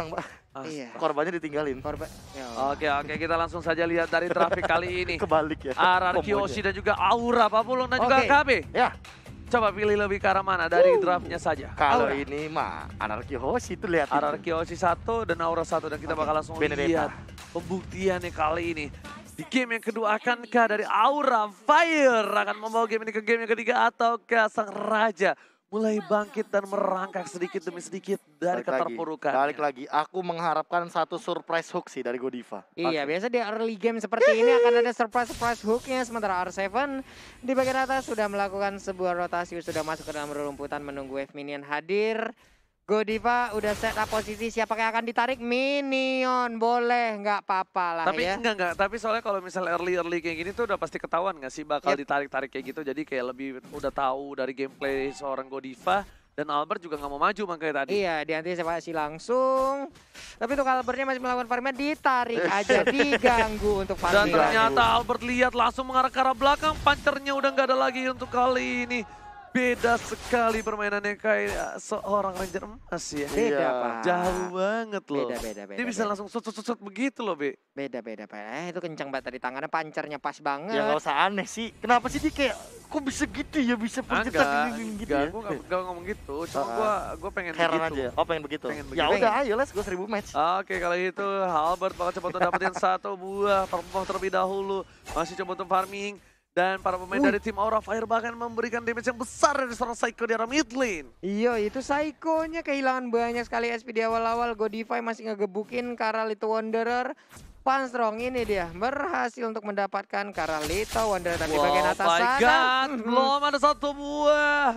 hilang Pak. Ah, iya. Korbannya ditinggalin. Korban. Ya oke, oke. Kita langsung saja lihat dari trafik kali ini. Kebalik ya. Arar Kiyoshi dan juga Aura Papulung dan okay. juga KB. Ya. Coba pilih lebih ke arah mana dari draftnya saja. Kalau ini mah Anarki Hoshi itu lihat. Anarki Hoshi satu dan Aura satu dan kita okay. bakal langsung Benedetta. lihat pembuktiannya kali ini. Di game yang kedua akankah dari Aura Fire akan membawa game ini ke game yang ketiga ataukah sang raja mulai bangkit dan merangkak sedikit demi sedikit dari keterpurukan. balik lagi, aku mengharapkan satu surprise hook sih dari Godiva. Iya, Pasti. biasa di early game seperti ini akan ada surprise-surprise hooknya. Sementara R7 di bagian atas sudah melakukan sebuah rotasi, sudah masuk ke dalam rerumputan menunggu wave minion hadir. Godiva udah set up posisi siapa yang akan ditarik minion boleh nggak papa lah tapi ya. enggak enggak tapi soalnya kalau misalnya early early kayak gini tuh udah pasti ketahuan nggak sih bakal yep. Iya. ditarik tarik kayak gitu jadi kayak lebih udah tahu dari gameplay seorang Godiva dan Albert juga nggak mau maju kayak tadi. Iya, diantisipasi langsung. Tapi tuh Albertnya masih melakukan farmnya ditarik aja, diganggu untuk farming. Dan ternyata Albert lihat langsung mengarah ke arah belakang, pancernya udah nggak ada lagi untuk kali ini beda sekali permainannya kayak seorang Ranger emas ya. Beda iya. pak. Jauh banget loh. Beda beda beda. Dia bisa beda. langsung sut sut sut begitu loh be Beda beda pak. Eh itu kencang banget tadi tangannya pancernya pas banget. Ya gak usah aneh sih. Kenapa sih dia kayak kok bisa gitu ya bisa pencetak gini gitu enggak, ya? Gue gak, gak ngomong gitu. Cuma gue gue pengen Heran aja. Oh pengen begitu. Pengen ya begitu. udah ayo les gue seribu match. Oke okay, kalau gitu Albert bakal coba untuk dapetin satu buah perempuan terlebih dahulu. Masih coba untuk farming. Dan para pemain uh. dari tim Aura Fire bahkan memberikan damage yang besar dari seorang Psycho di arah mid lane. Iya, itu Psycho-nya kehilangan banyak sekali SP di awal-awal. Godify masih ngegebukin Kara Little Wanderer. strong ini dia berhasil untuk mendapatkan Karalito Wanderer tapi wow, bagian atas my sana. God. Belum ada satu buah.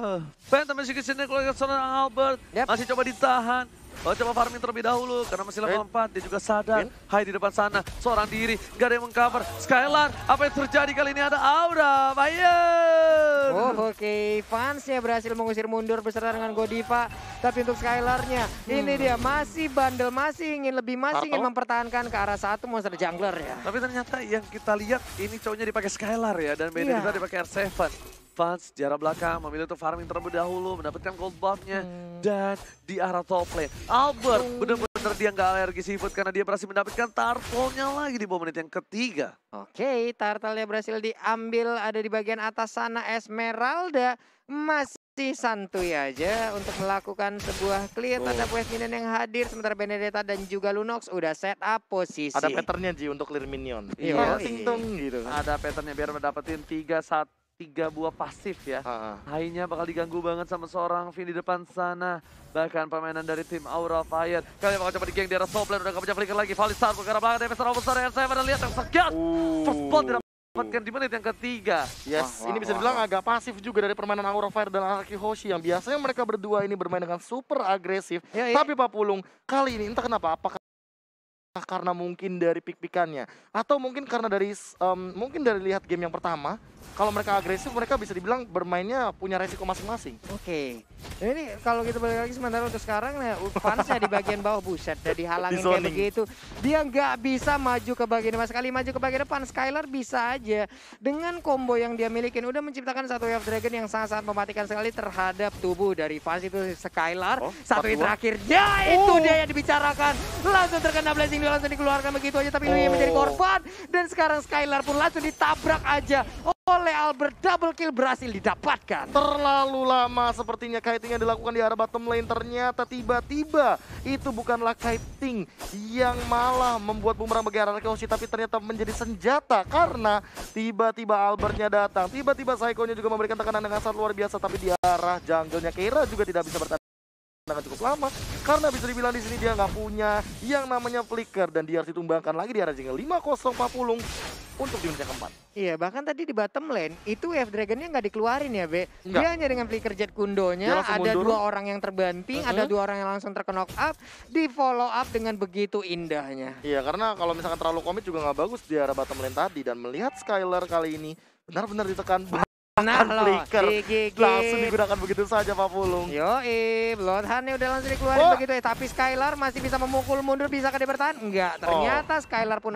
Phantom masih kesini keluarga seorang Albert. Yep. Masih coba ditahan. Oh coba farming terlebih dahulu karena masih level 4 eh. dia juga sadar. Eh. Hai di depan sana seorang diri gak ada yang mengcover. Skylar apa yang terjadi kali ini ada Aura Bayern. Oh oke okay. fansnya berhasil mengusir mundur beserta dengan Godiva. Tapi untuk Skylarnya hmm. ini dia masih bandel masih ingin lebih masih ingin mempertahankan ke arah satu monster jungler ya. Tapi ternyata yang kita lihat ini cowoknya dipakai Skylar ya dan beda yeah. dipakai R7 advance di arah belakang, memilih untuk farming terlebih dahulu, mendapatkan gold buff-nya, hmm. dan di arah top lane. Albert hmm. Oh. bener dia nggak alergi seafood karena dia berhasil mendapatkan turtle lagi di menit yang ketiga. Oke, okay, turtle berhasil diambil, ada di bagian atas sana Esmeralda, masih si santuy aja untuk melakukan sebuah clear oh. terhadap Minion yang hadir sementara Benedetta dan juga Lunox udah set up posisi. Ada patternnya Ji untuk clear minion. Iya, ting gitu. Kan. Ada patternnya biar mendapatin tiga 1 tiga buah pasif ya. Uh. Hainya bakal diganggu banget sama seorang Vin di depan sana. Bahkan permainan dari tim Aura Fire. Kalian bakal coba di geng di arah Soplan. Udah gak punya flicker lagi. Valid start ke banget. belakang. Damage besar. Dan saya pada lihat yang segas. Uh. First blood dapatkan di menit yang ketiga. Yes, wah, wah, ini bisa dibilang wah. agak pasif juga dari permainan Aura Fire dan Araki Hoshi. Yang biasanya mereka berdua ini bermain dengan super agresif. Ya, ya. Tapi Pak Pulung, kali ini entah kenapa apakah karena mungkin dari pik-pikannya atau mungkin karena dari um, mungkin dari lihat game yang pertama kalau mereka agresif mereka bisa dibilang bermainnya punya resiko masing-masing. Oke. Okay. Ini kalau kita balik lagi sementara untuk sekarang nih, Fansnya di bagian bawah buset jadi dihalangin di kayak begitu. Dia nggak bisa maju ke bagian depan sekali maju ke bagian depan Skylar bisa aja dengan combo yang dia miliki udah menciptakan satu wave dragon yang sangat-sangat mematikan sekali terhadap tubuh dari Fans itu Skylar. Oh, satu terakhir, oh. itu dia yang dibicarakan langsung terkena blessing juga langsung dikeluarkan begitu aja tapi Luya oh. menjadi korban dan sekarang Skylar pun langsung ditabrak aja oleh Albert double kill berhasil didapatkan. Terlalu lama sepertinya kiting yang dilakukan di arah bottom lane ternyata tiba-tiba itu bukanlah kaiting yang malah membuat bumerang bagi arah Koshi tapi ternyata menjadi senjata karena tiba-tiba Albertnya datang. Tiba-tiba Saikonya juga memberikan tekanan dengan sangat luar biasa tapi di arah jungle-nya Kira juga tidak bisa bertahan dengan cukup lama karena bisa dibilang di sini dia nggak punya yang namanya flicker dan dia harus ditumbangkan lagi di arah jingle 5-0 Papulung untuk di menit keempat. Iya, bahkan tadi di bottom lane itu Wave Dragonnya nggak dikeluarin ya, Be. Enggak. Dia hanya dengan flicker jet kundonya, ada mundur. dua orang yang terbanting, uh -huh. ada dua orang yang langsung terkenok up, di follow up dengan begitu indahnya. Iya, karena kalau misalkan terlalu komit juga nggak bagus di arah bottom lane tadi dan melihat Skyler kali ini benar-benar ditekan Nah, flicker langsung digunakan begitu saja Pak Pulung. Yo, Bloodhound udah langsung dikeluarin oh. begitu ya, tapi Skylar masih bisa memukul mundur bisa dia bertahan? Enggak, oh. ternyata oh. Skylar pun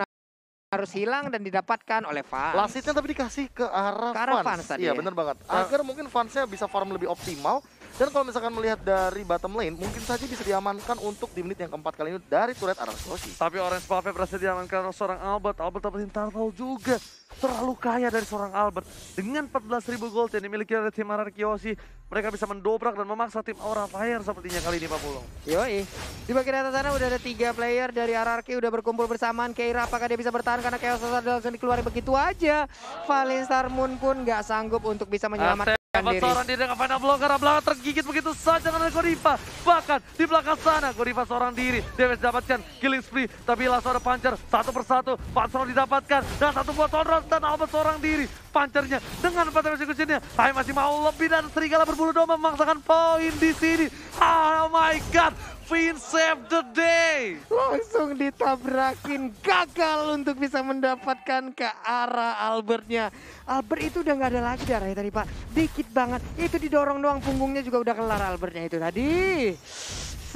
harus hilang dan didapatkan oleh fans. Lasitnya tapi dikasih ke arah, ke fans. iya, ya. benar banget. Eh. Agar mungkin fansnya bisa farm lebih optimal dan kalau misalkan melihat dari bottom lane, mungkin saja bisa diamankan untuk di menit yang keempat kali ini dari turret arah Soshi. Tapi Orange Buffet berhasil diamankan oleh seorang Albert. Albert dapetin turtle juga. Terlalu kaya dari seorang Albert. Dengan 14.000 gold yang dimiliki oleh tim Harar Kiyoshi, mereka bisa mendobrak dan memaksa tim Aura Fire sepertinya kali ini Pak Pulung. Yoi. Di bagian atas sana udah ada tiga player dari RRQ udah berkumpul bersamaan. Keira apakah dia bisa bertahan karena Chaos Hazard langsung dikeluarin begitu aja. Valin Star Moon pun nggak sanggup untuk bisa menyelamatkan. Dapat seorang diri dengan final karena belakang tergigit begitu saja dengan Goriva. Bahkan di belakang sana, Goriva seorang diri. Damage dapatkan, killing spree. Tapi langsung ada puncher, satu persatu. Pasro didapatkan, dan satu buat Sonros, dan Albert seorang diri. Pancernya dengan empat kecilnya. Tapi masih mau lebih dan Serigala berbulu domba memaksakan poin di sini. Ah, oh my god, Alvin save the day. Langsung ditabrakin gagal untuk bisa mendapatkan ke arah Albertnya. Albert itu udah nggak ada lagi darahnya tadi Pak. Dikit banget. Itu didorong doang punggungnya juga udah kelar Albertnya itu tadi.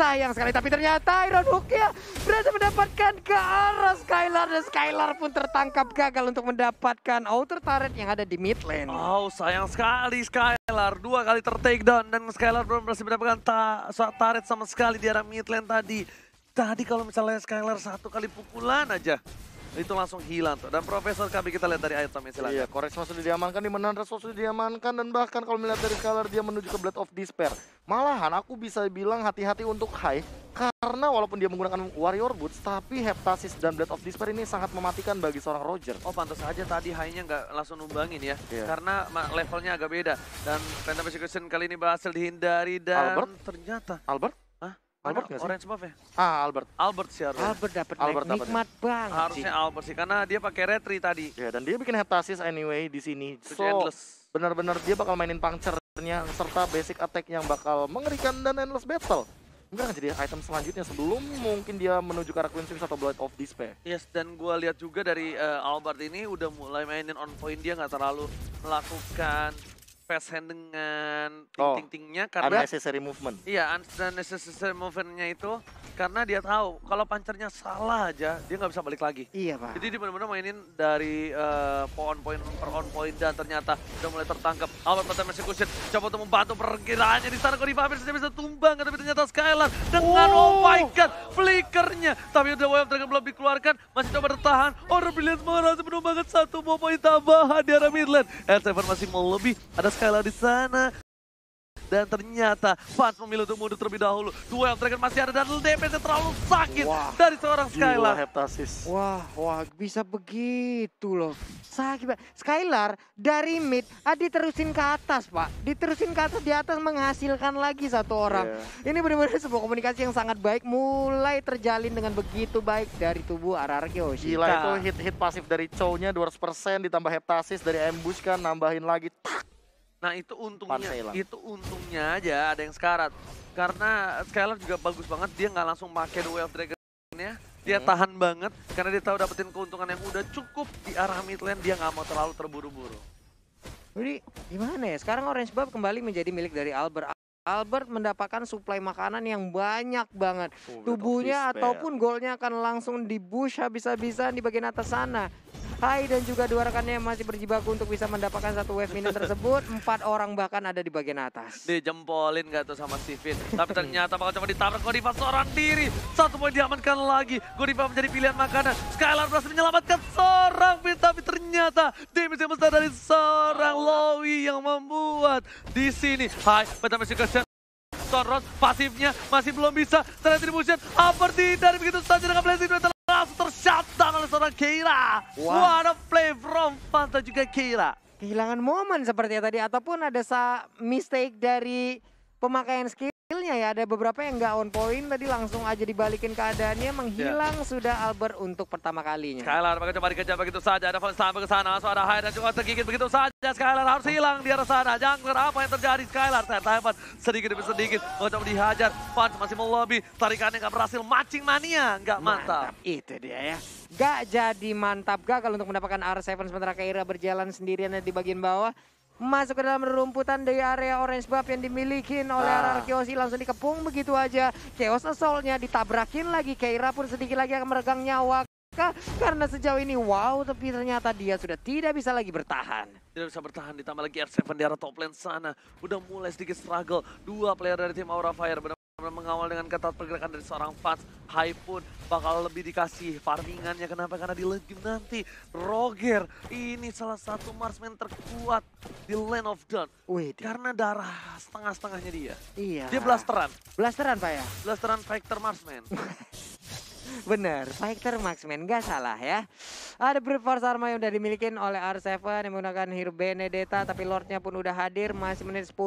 Sayang sekali, tapi ternyata Iron ya berhasil mendapatkan ke arah Skylar. Dan Skylar pun tertangkap gagal untuk mendapatkan outer turret yang ada di mid lane. Oh, sayang sekali Skylar. Dua kali tertakedown dan Skylar belum berhasil mendapatkan ta turret sama sekali di arah mid lane tadi. Tadi kalau misalnya Skylar satu kali pukulan aja, itu langsung hilang tuh. Dan Profesor kami kita lihat dari item silahkan. Iya, Koresma sudah diamankan, di Menandra sudah diamankan, dan bahkan kalau melihat dari color dia menuju ke Blade of Despair. Malahan aku bisa bilang hati-hati untuk High, karena walaupun dia menggunakan Warrior Boots, tapi Heptasis dan Blade of Despair ini sangat mematikan bagi seorang Roger. Oh, pantas aja tadi High-nya nggak langsung numbangin ya, iya. karena levelnya agak beda. Dan Phantom Execution kali ini berhasil dihindari, dan Albert? ternyata... Albert? Albert nggak sih? Orange buff ya? Ah, Albert. Albert sih harusnya. Albert dapet Albert nikmat banget Harusnya sih. Albert sih, karena dia pakai retri tadi. Ya, dan dia bikin hetasis anyway di sini. so, benar-benar dia bakal mainin puncture-nya serta basic attack yang bakal mengerikan dan endless battle. Enggak jadi item selanjutnya sebelum mungkin dia menuju ke arah Queen Sims atau Blood of Despair. Yes, dan gue lihat juga dari uh, Albert ini udah mulai mainin on point dia nggak terlalu melakukan fast hand dengan oh, ting-ting-tingnya karena unnecessary movement. Iya, unnecessary movementnya itu karena dia tahu kalau pancernya salah aja dia nggak bisa balik lagi. Iya pak. Jadi dia benar-benar mainin dari uh, eh, poin poin per on point dan ternyata udah mulai tertangkap. Albert masih kusut, coba untuk membantu pergerakannya di sana kok di dia bisa tumbang tapi ternyata Skylar dengan oh, oh my god flick triggernya. Tapi udah Wave Dragon belum dikeluarkan, masih coba bertahan. Orang Brilliant penuh banget satu mau poin tambahan di arah mid lane. L7 masih mau lebih, ada Skylar di sana. Dan ternyata Fans memilih untuk mundur terlebih dahulu. Duel Dragon masih ada dan damage terlalu sakit wah, dari seorang Skylar. Heptasis. Wah, wah bisa begitu loh. Sakit banget. Skylar dari mid ah, diterusin ke atas pak. Diterusin ke atas di atas menghasilkan lagi satu orang. Yeah. Ini benar-benar sebuah komunikasi yang sangat baik mulai terjalin dengan begitu baik dari tubuh Ararki Oshika. Gila iya. itu hit-hit pasif dari Chow-nya 200% ditambah heptasis dari ambush kan nambahin lagi Nah itu untungnya, itu untungnya aja ada yang sekarat. Karena Skylar juga bagus banget, dia nggak langsung pakai The Wave Dragon-nya. Dia hmm. tahan banget, karena dia tahu dapetin keuntungan yang udah cukup di arah mid lane, dia nggak mau terlalu terburu-buru. Jadi gimana ya, sekarang Orange Buff kembali menjadi milik dari Albert. Albert mendapatkan suplai makanan yang banyak banget. Oh, Tubuhnya ataupun golnya akan langsung dibush habis-habisan di bagian atas sana. Hai dan juga dua rekannya masih berjibaku untuk bisa mendapatkan satu wave minion tersebut. Empat orang bahkan ada di bagian atas. Dijempolin gak tuh sama Finn. Tapi ternyata bakal coba ditabrak Godiva seorang diri. Satu poin diamankan lagi. Godiva menjadi pilihan makanan. Skylar berhasil menyelamatkan seorang Finn. Tapi ternyata damage yang besar dari seorang Lowi yang membuat di sini. Hai, pertama juga Thoros pasifnya masih belum bisa. Ternyata di Upper dari begitu saja dengan Blazing langsung tershutdown oleh seorang Keira. Wow. What a play from Fanta juga Keira. Kehilangan momen seperti tadi ataupun ada sa mistake dari pemakaian skillnya ya. Ada beberapa yang nggak on point tadi langsung aja dibalikin keadaannya. Menghilang yeah. sudah Albert untuk pertama kalinya. Skylar mereka coba dikejar begitu saja. Ada Von sampai ke sana. Suara Hai dan juga tergigit begitu saja. Skylar harus hilang di arah sana. jangan apa yang terjadi Skylar? Tertembak sedikit demi sedikit. Mencoba dihajar. Von masih mau lobby. Tarikannya nggak berhasil. Matching mania nggak mantap. mantap. Itu dia ya gak jadi mantap gak kalau untuk mendapatkan R7 sementara Kaira berjalan sendirian di bagian bawah masuk ke dalam rumputan dari area orange buff yang dimiliki oleh ah. Ararkiosi langsung dikepung begitu aja. Chaos Assault-nya ditabrakin lagi. Keira pun sedikit lagi akan meregang nyawa. Karena sejauh ini wow tapi ternyata dia sudah tidak bisa lagi bertahan. Tidak bisa bertahan ditambah lagi R7 di arah top lane sana. Udah mulai sedikit struggle. Dua player dari tim Aura Fire Benar mengawal dengan ketat pergerakan dari seorang fans. Hai pun bakal lebih dikasih farmingannya. Kenapa? Karena di lane game nanti Roger ini salah satu marksman terkuat di Land of Dawn. Wih, Karena darah setengah-setengahnya dia. Iya. Dia blasteran. Blasteran, Pak ya? Blasteran Factor Marksman. Bener, fighter marksman gak salah ya. Ada brute force armor yang udah dimiliki oleh R7 yang menggunakan Hero Benedetta tapi lordnya pun udah hadir masih menit 10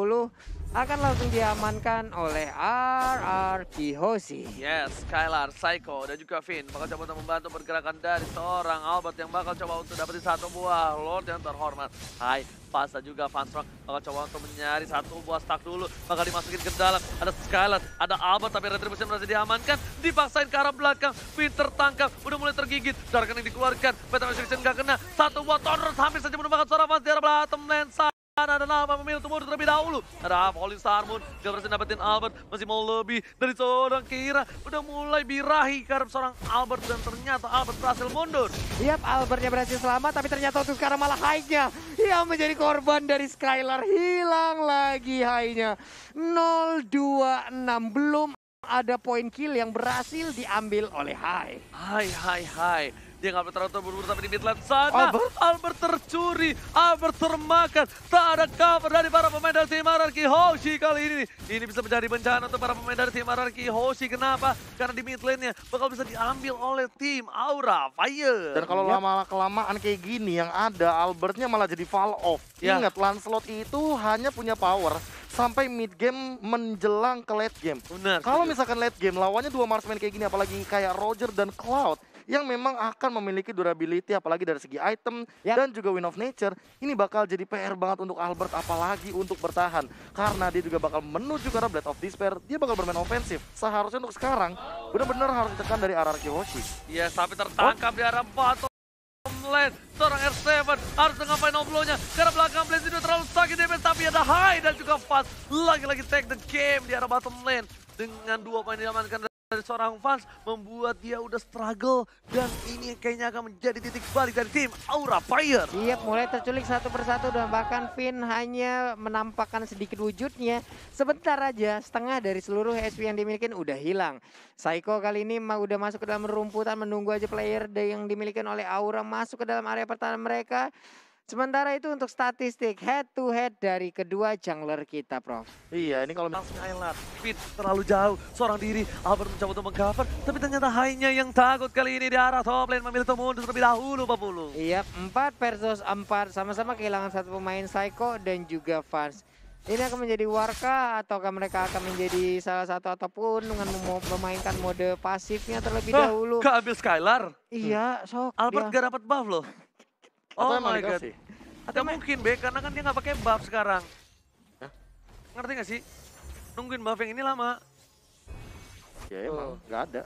akan langsung diamankan oleh RR Kihoshi. Yes, Skylar, Psycho dan juga Finn bakal coba untuk membantu pergerakan dari seorang Albert yang bakal coba untuk dapetin satu buah lord yang terhormat. Hai, lepas dan juga Rock. bakal coba untuk mencari satu buah stack dulu. Bakal dimasukin ke dalam. Ada Skylar, ada Albert tapi Retribution masih diamankan. Dipaksain ke arah belakang. Peter tangkap udah mulai tergigit. Darkening dikeluarkan, Battle Restriction nggak kena. Satu buah Toners hampir saja menumbangkan suara Fans di arah belakang ada nah, nama nah, nah, pemilu tumbuh terlebih dahulu. Ada Pauline Starmon Dia berhasil dapetin Albert. Masih mau lebih dari seorang Kira. Udah mulai birahi karena seorang Albert. Dan ternyata Albert berhasil mundur. yep, Albertnya berhasil selamat. Tapi ternyata untuk sekarang malah high-nya. Yang menjadi korban dari Skylar. Hilang lagi high-nya. 0-2-6. Belum ada poin kill yang berhasil diambil oleh high. Hai, hai, hai. Dia nggak bertaruh terburu-buru sampai di mid sana. Albert. Albert tercuri. Albert termakan. Tak ada cover dari para pemain dari tim Araki Hoshi kali ini. Ini bisa menjadi bencana untuk para pemain dari tim Araki Hoshi. Kenapa? Karena di mid nya bakal bisa diambil oleh tim Aura Fire. Dan kalau iya. lama-kelamaan kayak gini yang ada Albertnya malah jadi fall off. Ya. Ingat Lancelot itu hanya punya power sampai mid game menjelang ke late game. Kalau misalkan late game lawannya dua marksman kayak gini apalagi kayak Roger dan Cloud yang memang akan memiliki durability apalagi dari segi item yep. Ya. dan juga win of nature ini bakal jadi PR banget untuk Albert apalagi untuk bertahan karena dia juga bakal menuju ke arah Blade of Despair dia bakal bermain ofensif seharusnya untuk sekarang benar-benar harus ditekan dari arah Kyoshi iya yes, tapi tertangkap oh. di arah Batu lane seorang R7 harus dengan blow-nya karena belakang Blaze itu terlalu sakit damage tapi ada high dan juga fast lagi-lagi take the game di arah bottom lane dengan dua main diamankan dari seorang fans membuat dia udah struggle dan ini kayaknya akan menjadi titik balik dari tim Aura Fire. Iya, mulai terculik satu persatu dan bahkan Finn hanya menampakkan sedikit wujudnya. Sebentar aja setengah dari seluruh HP yang dimiliki udah hilang. Saiko kali ini mah udah masuk ke dalam rumputan menunggu aja player yang dimiliki oleh Aura masuk ke dalam area pertahanan mereka. Sementara itu untuk statistik head to head dari kedua jungler kita, Prof. Iya, ini kalau langsung Island, speed terlalu jauh, seorang diri, Albert mencoba untuk mengcover, tapi ternyata hanya yang takut kali ini di arah top lane memilih untuk mundur terlebih dahulu, Pak Bulu. Iya, 4 versus 4, sama-sama kehilangan satu pemain Psycho dan juga Fans. Ini akan menjadi warka ataukah mereka akan menjadi salah satu ataupun dengan mem memainkan mode pasifnya terlebih dahulu. Hah, keambil Skylar. Iya, sok. Albert ya. gak dapat buff loh. Oh Atau my god. Atau gak ya? mungkin bek karena kan dia nggak pakai buff sekarang. Hah? Ngerti nggak sih? Nungguin buff yang ini lama. Ya emang, oh. nggak oh. ada.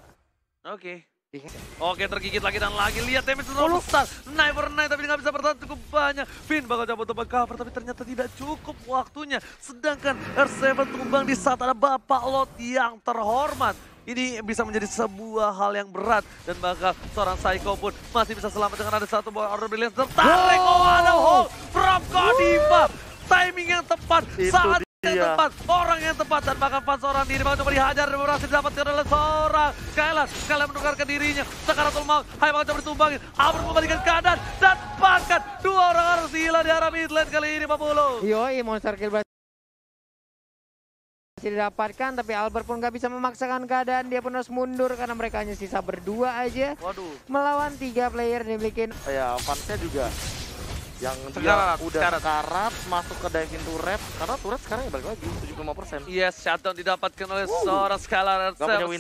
Oke. Okay. Ya? Oke tergigit lagi dan lagi lihat damage sudah oh, besar. Sniper naik tapi nggak bisa bertahan cukup banyak. Finn bakal coba tempat cover tapi ternyata tidak cukup waktunya. Sedangkan R7 tumbang di saat ada Bapak Lot yang terhormat ini bisa menjadi sebuah hal yang berat dan bahkan seorang Psycho pun masih bisa selamat dengan ada satu buah Order Brilliant tertarik oh, ada hole from Kodiva timing yang tepat Itu saat yang yang tepat, orang yang tepat dan bahkan fans orang diri banget coba dihajar dan berhasil didapatkan oleh seorang Kailan, Skylar menukarkan dirinya, Sakaratul Maut Hai banget coba ditumbangin, Abra membalikan keadaan dan bahkan dua orang harus hilang di arah midlane kali ini Pak Bulu Yoi, Monster Kill masih didapatkan tapi Albert pun gak bisa memaksakan keadaan dia pun harus mundur karena mereka hanya sisa berdua aja. Waduh. Melawan tiga player dimiliki. Oh ya, fansnya juga yang Ternyata, dia udah karat. masuk ke diving turret karena turret sekarang ya balik lagi 75%. Yes, iya, shutdown didapatkan oleh uh. seorang skala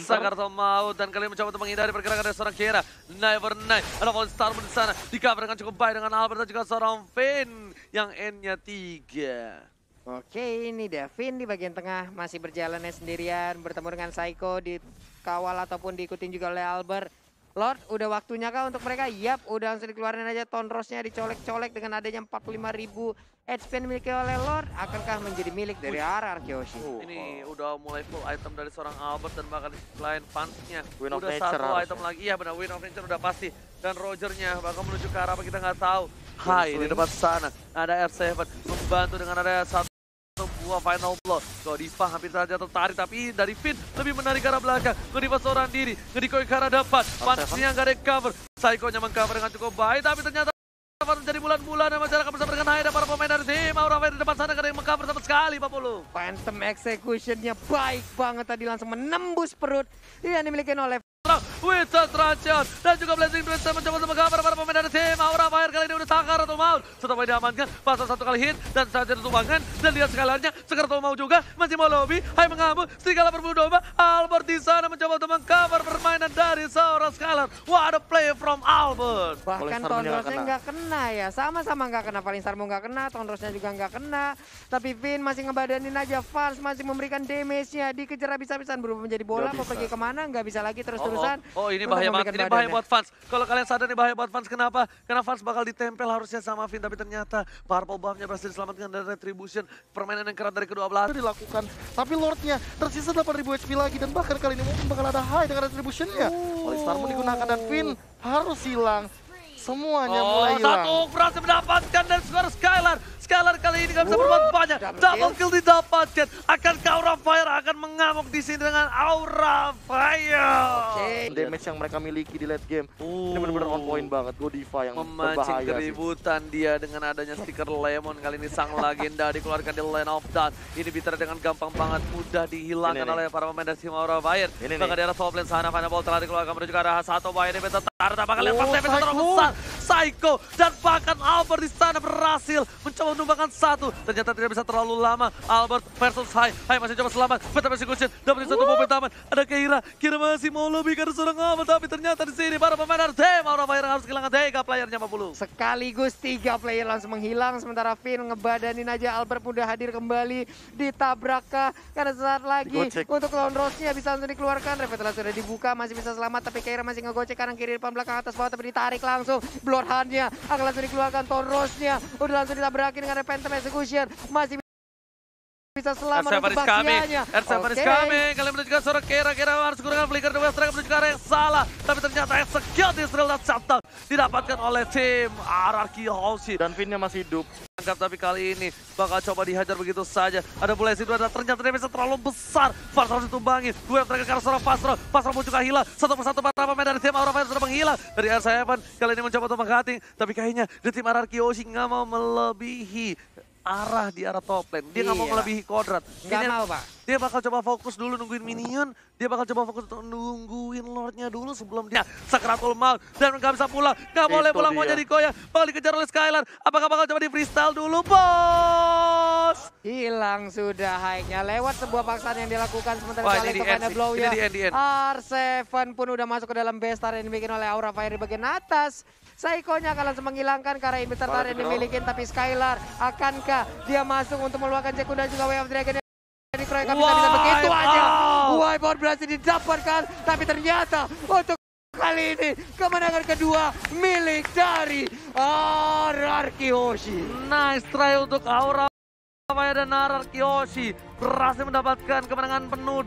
Sakarto mau dan kalian mencoba untuk menghindari pergerakan dari seorang Kiera. Never night. Ada Von Star di sana. Dikabarkan cukup baik dengan Albert dan juga seorang Finn yang N-nya 3. Oke, ini Davin di bagian tengah masih berjalannya sendirian bertemu dengan Psycho dikawal ataupun diikutin juga oleh Albert. Lord, udah waktunya kah untuk mereka? Yap, udah langsung dikeluarin aja tonrosnya dicolek-colek dengan adanya 45.000 HP yang dimiliki oleh Lord. Akankah menjadi milik dari Arar Kyoshi? ini udah mulai full item dari seorang Albert dan bahkan lain fansnya nya Udah nature, satu harusnya. item lagi. ya benar, Win of Nature udah pasti. Dan Rogernya bakal menuju ke arah apa kita nggak tahu. Hai di depan sana ada R7 membantu dengan ada satu dua final blow. Godiva hampir saja tertarik, tapi dari Finn lebih menarik arah belakang. Godiva seorang diri, Ngedikoi ke arah depan. Panasnya nggak ada cover. nya mengcover dengan cukup baik, tapi ternyata dapat menjadi bulan-bulan dan masyarakat bersama dengan Haida para pemain dari tim Aura Fire di depan sana karena yang mengcover sama sekali Pak Pulu Phantom executionnya baik banget tadi langsung menembus perut yang dimiliki oleh the Tranchon dan juga Blazing Winston mencoba untuk menggambar para pemain dari tim Aura Fire kali ini udah takar atau mau setelah mau diamankan pasal satu kali hit dan saja ditumbangkan dan lihat sekalarnya atau mau juga masih mau lobby Hai mengamuk serigala berburu domba Albert di sana mencoba untuk mengcover permainan dari seorang skalar what a play from Albert bahkan Tondrosnya nggak kena ya sama-sama nggak kena paling Sarmu nggak kena Tondrosnya juga nggak kena tapi Vin masih ngebadanin aja Vals masih memberikan damage-nya dikejar habis-habisan berubah menjadi bola mau pergi kemana nggak bisa lagi terus terus-terusan. Oh, oh, oh ini bahaya banget, ini bahaya buat fans. Kalau kalian sadar ini bahaya buat fans, kenapa? Karena fans bakal ditempel harusnya sama Vin, tapi ternyata Purple buff berhasil diselamatkan dari Retribution. Permainan yang keras dari kedua belah itu dilakukan. Tapi Lordnya nya tersisa 8000 HP lagi, dan bahkan kali ini mungkin bakal ada high dengan Retribution-nya. Oh. Starmon menggunakan dan Vin harus hilang. Semuanya oh, mulai hilang. Satu berhasil mendapatkan dan skor Skylar. Skylar kali ini kami bisa berbuat banyak. Double, double kill. kill didapatkan. Aura Fire akan mengamuk di sini dengan Aura Fire? Okay. Damage yang mereka miliki di late game. Uh. Ini benar-benar on point banget. diva yang Memancing keributan dia dengan adanya stiker Lemon. Kali ini sang legenda dikeluarkan di line of Dawn. Ini bitter dengan gampang banget. Mudah dihilangkan ini, oleh nih. para pemain dari tim Aura Fire. Ini, Bahkan di arah top lane sana. Final Ball telah dikeluarkan menuju ke arah satu fire ini. Bentar, tak bakal lihat. Pas oh, Devin terlalu besar. Psycho dan bahkan Albert di sana berhasil mencoba menumbangkan satu. Ternyata tidak bisa terlalu lama. Albert versus Hai. Hai masih coba selamat. Betapa si Kucin dapat satu momen taman. Ada Keira. Kira masih mau lebih karena seorang Albert. Tapi ternyata di sini para pemain harus tem, Aura Fire harus kehilangan tiga playernya 50. Sekaligus tiga player langsung menghilang. Sementara Finn ngebadanin aja. Albert udah hadir kembali. Ditabrak kah? Karena sesaat lagi untuk lawan Rosnya bisa langsung dikeluarkan. Revitalisasi sudah dibuka. Masih bisa selamat. Tapi Keira masih ngegocek kanan kiri depan belakang atas bawah. Tapi ditarik langsung langsung bloodhoundnya akan langsung dikeluarkan Torosnya udah langsung ditabrakin dengan Phantom Execution masih bisa selamat untuk kebahagiaannya. Ersa Paris kami, kalian menunjukkan seorang Kera. Kera harus gunakan flicker the Western menuju ke yang salah. Tapi ternyata execute Israel dan shutdown didapatkan oleh tim RRQ Halsey. Dan Finnnya masih hidup. anggap tapi kali ini bakal coba dihajar begitu saja. Ada pula yang ada ternyata bisa terlalu besar. Fars harus ditumbangi. Dua terakhir karena seorang Fasro. Fasro juga hilang. Satu persatu para pemain dari tim Aura sudah menghilang. Dari Ersa Evan kali ini mencoba untuk mengganti. Tapi kayaknya di tim RRQ Halsey nggak mau melebihi arah di arah top lane. Dia nggak mau iya. melebihi kodrat. Nggak mau, Pak. Dia bakal coba fokus dulu nungguin minion. Dia bakal coba fokus untuk nungguin lordnya dulu sebelum dia sakratul maut Dan nggak bisa pulang. Nggak boleh pulang, dia. mau jadi koyak. Bakal dikejar oleh Skylar. Apakah bakal coba di freestyle dulu, Boom! Hilang sudah high-nya lewat sebuah paksaan yang dilakukan sementara Wah, Kali kepada blow ya. R7 pun udah masuk ke dalam bestar yang dibikin oleh Aura Fire di bagian atas. Saikonya akan langsung menghilangkan karena invitar yang dimiliki tapi Skylar akankah dia masuk untuk meluangkan dan juga Way of Dragon dikeroyok wow, bisa begitu wow. aja. Wipeout berhasil didapatkan tapi ternyata untuk kali ini kemenangan kedua milik dari Ararki Hoshi. Nice try untuk Aura Kawaya dan Narar Kiyoshi berhasil mendapatkan kemenangan penuh